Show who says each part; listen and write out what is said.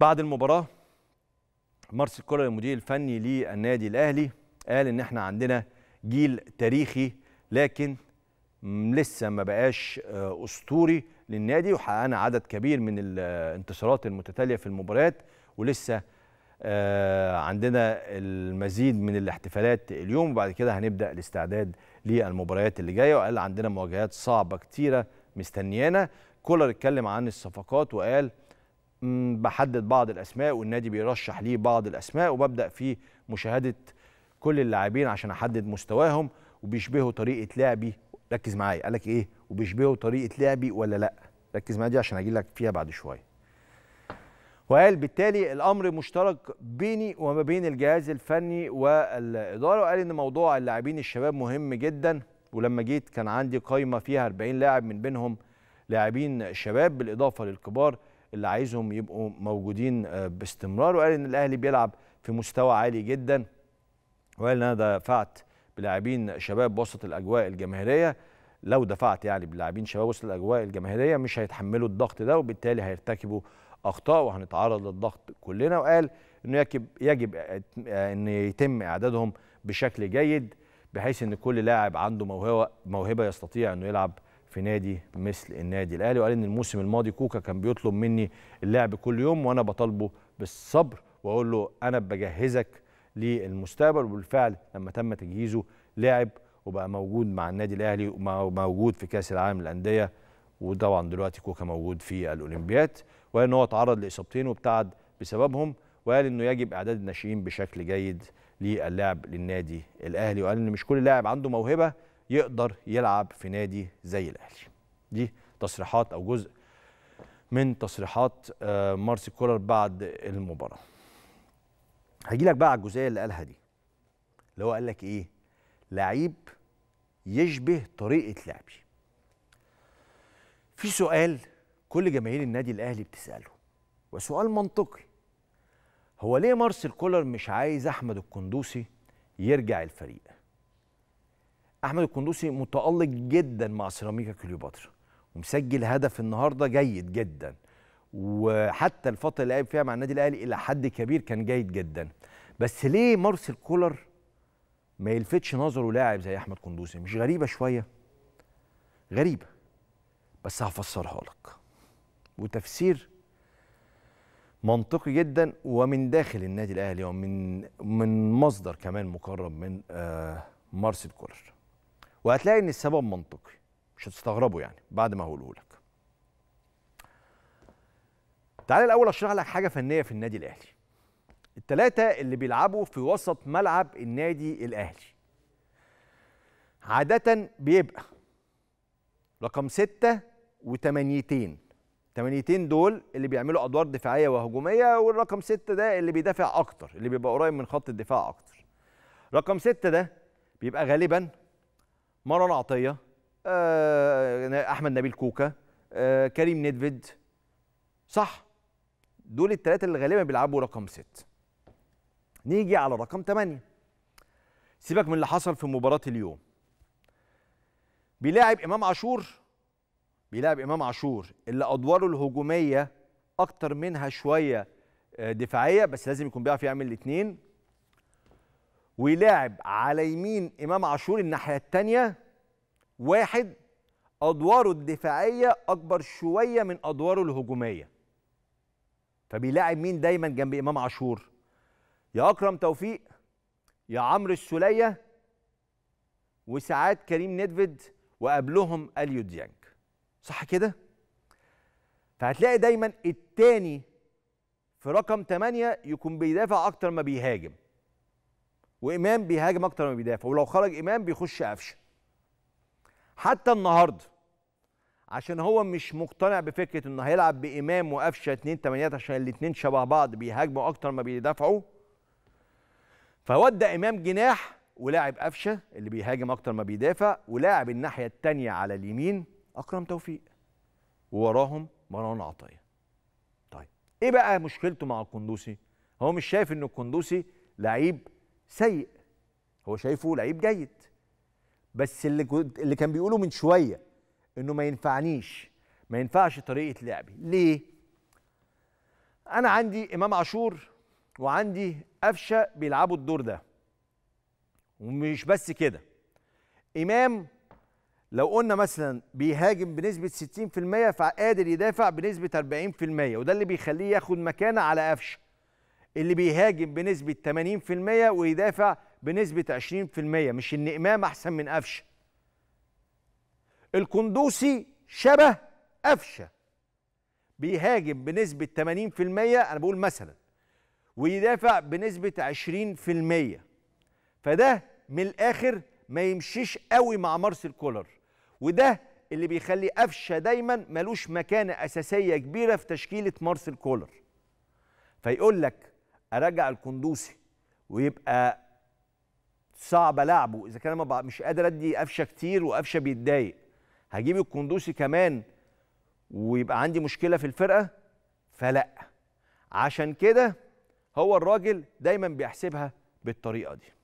Speaker 1: بعد المباراه مارسيل كولر المدير الفني للنادي الاهلي قال ان احنا عندنا جيل تاريخي لكن لسه ما بقاش آه، اسطوري للنادي وحققنا عدد كبير من الانتصارات المتتاليه في المباريات ولسه آه، عندنا المزيد من الاحتفالات اليوم وبعد كده هنبدا الاستعداد للمباريات اللي جايه وقال عندنا مواجهات صعبه كتيره مستنيانا كولر اتكلم عن الصفقات وقال بحدد بعض الاسماء والنادي بيرشح ليه بعض الاسماء وببدا في مشاهده كل اللاعبين عشان احدد مستواهم وبيشبهوا طريقه لعبي ركز معايا قال لك ايه وبيشبهوا طريقه لعبي ولا لا ركز معايا دي عشان اجي لك فيها بعد شويه وقال بالتالي الامر مشترك بيني وما بين الجهاز الفني والاداره وقال ان موضوع اللاعبين الشباب مهم جدا ولما جيت كان عندي قايمه فيها 40 لاعب من بينهم لاعبين شباب بالاضافه للكبار اللي عايزهم يبقوا موجودين آه، باستمرار وقال ان الاهلي بيلعب في مستوى عالي جدا وقال ان انا دفعت بلاعبين شباب وسط الاجواء الجماهيريه لو دفعت يعني بلاعبين شباب وسط الاجواء الجماهيريه مش هيتحملوا الضغط ده وبالتالي هيرتكبوا اخطاء وهنتعرض للضغط كلنا وقال انه يجب يجب آه، ان يتم اعدادهم بشكل جيد بحيث ان كل لاعب عنده موهبه موهبه يستطيع انه يلعب في نادي مثل النادي الاهلي وقال ان الموسم الماضي كوكا كان بيطلب مني اللعب كل يوم وانا بطالبه بالصبر واقول له انا بجهزك للمستقبل وبالفعل لما تم تجهيزه لعب وبقى موجود مع النادي الاهلي وموجود في كاس العالم للانديه وطبعا دلوقتي كوكا موجود في الاولمبياد وقال ان هو اتعرض لاصابتين وابتعد بسببهم وقال انه يجب اعداد الناشئين بشكل جيد للعب للنادي الاهلي وقال ان مش كل لاعب عنده موهبه يقدر يلعب في نادي زي الاهلي دي تصريحات او جزء من تصريحات آه، مارسي كولر بعد المباراه هجي لك بقى على الجزئيه اللي قالها دي اللي هو قال لك ايه لعيب يشبه طريقه لعبي في سؤال كل جماهير النادي الاهلي بتساله وسؤال منطقي هو ليه مارسيل كولر مش عايز احمد القندوسي يرجع الفريق احمد القندوسي متالق جدا مع سيراميكا كليوباترا ومسجل هدف النهارده جيد جدا وحتى الفتره اللي لعب فيها مع النادي الاهلي الى حد كبير كان جيد جدا بس ليه مارسيل كولر ما يلفتش نظره لاعب زي احمد قندوسي مش غريبه شويه غريبه بس هفسرها لك وتفسير منطقي جدا ومن داخل النادي الاهلي ومن من مصدر كمان مقرب من آه، مارسيل كولر وهتلاقي ان السبب منطقي مش هتستغربوا يعني بعد ما هقوله لك تعالى الاول اشرح لك حاجه فنيه في النادي الاهلي الثلاثه اللي بيلعبوا في وسط ملعب النادي الاهلي عاده بيبقى رقم ستة وتمانيتين تمانيتين دول اللي بيعملوا ادوار دفاعيه وهجوميه والرقم ستة ده اللي بيدافع اكتر اللي بيبقى قريب من خط الدفاع اكتر رقم ستة ده بيبقى غالبا مروان عطيه آه، احمد نبيل كوكا آه، كريم نيدفيد صح دول الثلاثه اللي غالبا بيلعبوا رقم ست نيجي على رقم تمانية سيبك من اللي حصل في مباراه اليوم بيلاعب امام عاشور بيلاعب امام عاشور اللي ادواره الهجوميه اكتر منها شويه آه، دفاعيه بس لازم يكون بيعرف يعمل الاثنين ويلاعب على يمين امام عاشور الناحيه الثانيه واحد ادواره الدفاعيه اكبر شويه من ادواره الهجوميه فبيلاعب مين دايما جنب امام عاشور يا اكرم توفيق يا عمرو السوليه وساعات كريم ندفد وقبلهم اليو ديانج صح كده فهتلاقي دايما التاني في رقم 8 يكون بيدافع اكتر ما بيهاجم وامام بيهاجم اكتر ما بيدافع ولو خرج امام بيخش قفشه حتى النهارده عشان هو مش مقتنع بفكره انه هيلعب بامام وقفشه اتنين تمانيات عشان الاثنين شبه بعض بيهاجموا اكتر ما بيدافعوا فودى امام جناح ولاعب قفشه اللي بيهاجم اكتر ما بيدافع ولاعب الناحيه الثانيه على اليمين اكرم توفيق ووراهم مروان عطيه طيب ايه بقى مشكلته مع القندوسي هو مش شايف ان القندوسي لعيب سيء هو شايفه لعيب جيد بس اللي اللي كان بيقوله من شويه انه ما ينفعنيش ما ينفعش طريقه لعبي ليه انا عندي امام عاشور وعندي قفشه بيلعبوا الدور ده ومش بس كده امام لو قلنا مثلا بيهاجم بنسبه 60% فقادر يدافع بنسبه 40% وده اللي بيخليه ياخد مكانه على قفشه اللي بيهاجم بنسبه 80% ويدافع بنسبه 20% مش ان امام احسن من قفشه القندوسي شبه قفشه بيهاجم بنسبه 80% انا بقول مثلا ويدافع بنسبه 20% فده من الاخر ما يمشيش قوي مع مارسيل كولر وده اللي بيخلي قفشه دايما ملوش مكانه اساسيه كبيره في تشكيله مارسيل كولر فيقول لك ارجع الكندوسي ويبقى صعب لعبه اذا كان مش قادر ادي قفشه كتير وقفشه بيتضايق هجيب الكندوسي كمان ويبقى عندي مشكله في الفرقه فلا عشان كده هو الراجل دايما بيحسبها بالطريقه دي